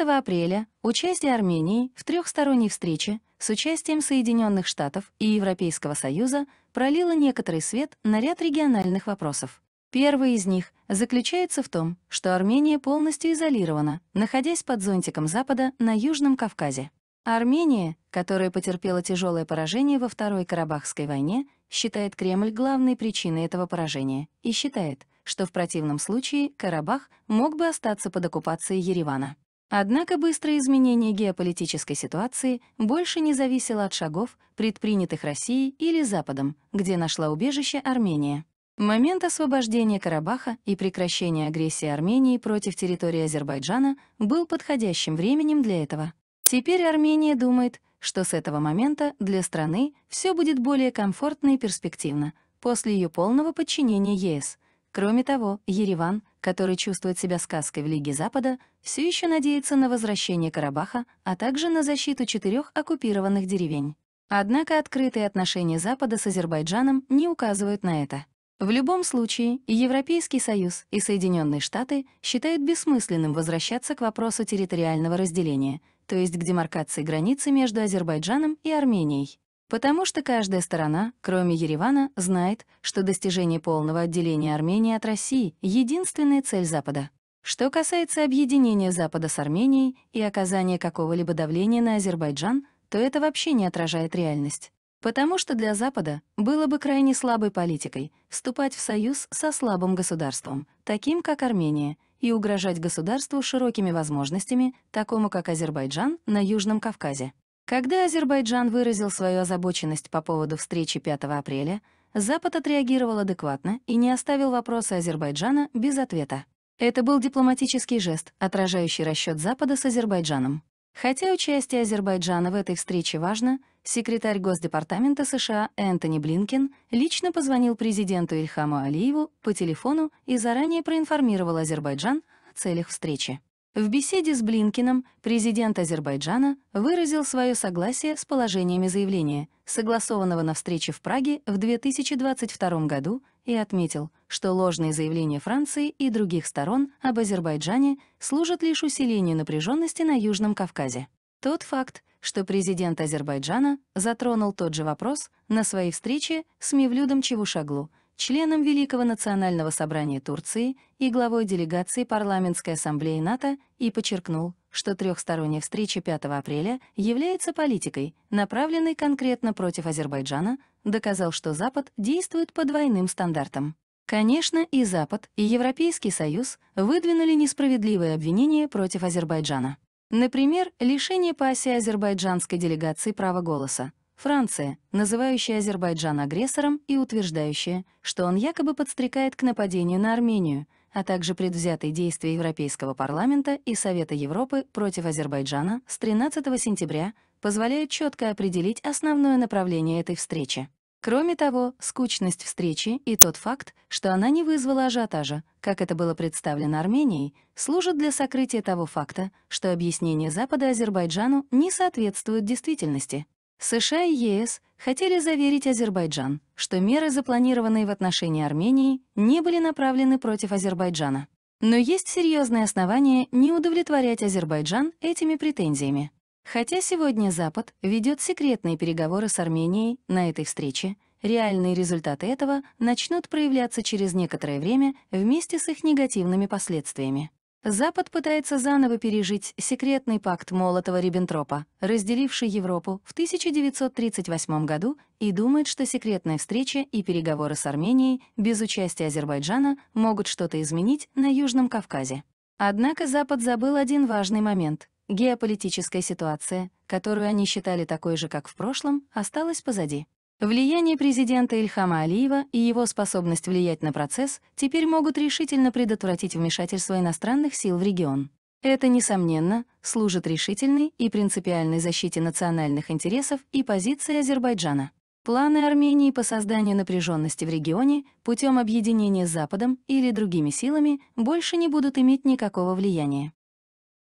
апреля участие Армении в трехсторонней встрече с участием Соединенных Штатов и Европейского Союза пролило некоторый свет на ряд региональных вопросов. Первый из них заключается в том, что Армения полностью изолирована, находясь под зонтиком Запада на Южном Кавказе. Армения, которая потерпела тяжелое поражение во Второй Карабахской войне, считает Кремль главной причиной этого поражения и считает, что в противном случае Карабах мог бы остаться под оккупацией Еревана. Однако быстрое изменение геополитической ситуации больше не зависело от шагов, предпринятых Россией или Западом, где нашла убежище Армения. Момент освобождения Карабаха и прекращения агрессии Армении против территории Азербайджана был подходящим временем для этого. Теперь Армения думает, что с этого момента для страны все будет более комфортно и перспективно после ее полного подчинения ЕС — Кроме того, Ереван, который чувствует себя сказкой в Лиге Запада, все еще надеется на возвращение Карабаха, а также на защиту четырех оккупированных деревень. Однако открытые отношения Запада с Азербайджаном не указывают на это. В любом случае, и Европейский Союз, и Соединенные Штаты считают бессмысленным возвращаться к вопросу территориального разделения, то есть к демаркации границы между Азербайджаном и Арменией. Потому что каждая сторона, кроме Еревана, знает, что достижение полного отделения Армении от России — единственная цель Запада. Что касается объединения Запада с Арменией и оказания какого-либо давления на Азербайджан, то это вообще не отражает реальность. Потому что для Запада было бы крайне слабой политикой вступать в союз со слабым государством, таким как Армения, и угрожать государству широкими возможностями, такому как Азербайджан на Южном Кавказе. Когда Азербайджан выразил свою озабоченность по поводу встречи 5 апреля, Запад отреагировал адекватно и не оставил вопросы Азербайджана без ответа. Это был дипломатический жест, отражающий расчет Запада с Азербайджаном. Хотя участие Азербайджана в этой встрече важно, секретарь Госдепартамента США Энтони Блинкен лично позвонил президенту Ильхаму Алиеву по телефону и заранее проинформировал Азербайджан о целях встречи. В беседе с Блинкиным президент Азербайджана выразил свое согласие с положениями заявления, согласованного на встрече в Праге в 2022 году, и отметил, что ложные заявления Франции и других сторон об Азербайджане служат лишь усилению напряженности на Южном Кавказе. Тот факт, что президент Азербайджана затронул тот же вопрос на своей встрече с Мевлюдом Чевушаглу — членом Великого национального собрания Турции и главой делегации Парламентской ассамблеи НАТО и подчеркнул, что трехсторонняя встреча 5 апреля является политикой, направленной конкретно против Азербайджана, доказал, что Запад действует по двойным стандартам. Конечно, и Запад, и Европейский Союз выдвинули несправедливые обвинения против Азербайджана. Например, лишение по оси азербайджанской делегации права голоса, Франция, называющая Азербайджан агрессором и утверждающая, что он якобы подстрекает к нападению на Армению, а также предвзятые действия Европейского парламента и Совета Европы против Азербайджана с 13 сентября позволяют четко определить основное направление этой встречи. Кроме того, скучность встречи и тот факт, что она не вызвала ажиотажа, как это было представлено Арменией, служат для сокрытия того факта, что объяснение Запада Азербайджану не соответствует действительности — США и ЕС хотели заверить Азербайджан, что меры, запланированные в отношении Армении, не были направлены против Азербайджана. Но есть серьезные основания не удовлетворять Азербайджан этими претензиями. Хотя сегодня Запад ведет секретные переговоры с Арменией на этой встрече, реальные результаты этого начнут проявляться через некоторое время вместе с их негативными последствиями. Запад пытается заново пережить секретный пакт Молотова-Риббентропа, разделивший Европу в 1938 году, и думает, что секретная встреча и переговоры с Арменией без участия Азербайджана могут что-то изменить на Южном Кавказе. Однако Запад забыл один важный момент. Геополитическая ситуация, которую они считали такой же, как в прошлом, осталась позади. Влияние президента Ильхама Алиева и его способность влиять на процесс теперь могут решительно предотвратить вмешательство иностранных сил в регион. Это, несомненно, служит решительной и принципиальной защите национальных интересов и позиции Азербайджана. Планы Армении по созданию напряженности в регионе путем объединения с Западом или другими силами больше не будут иметь никакого влияния.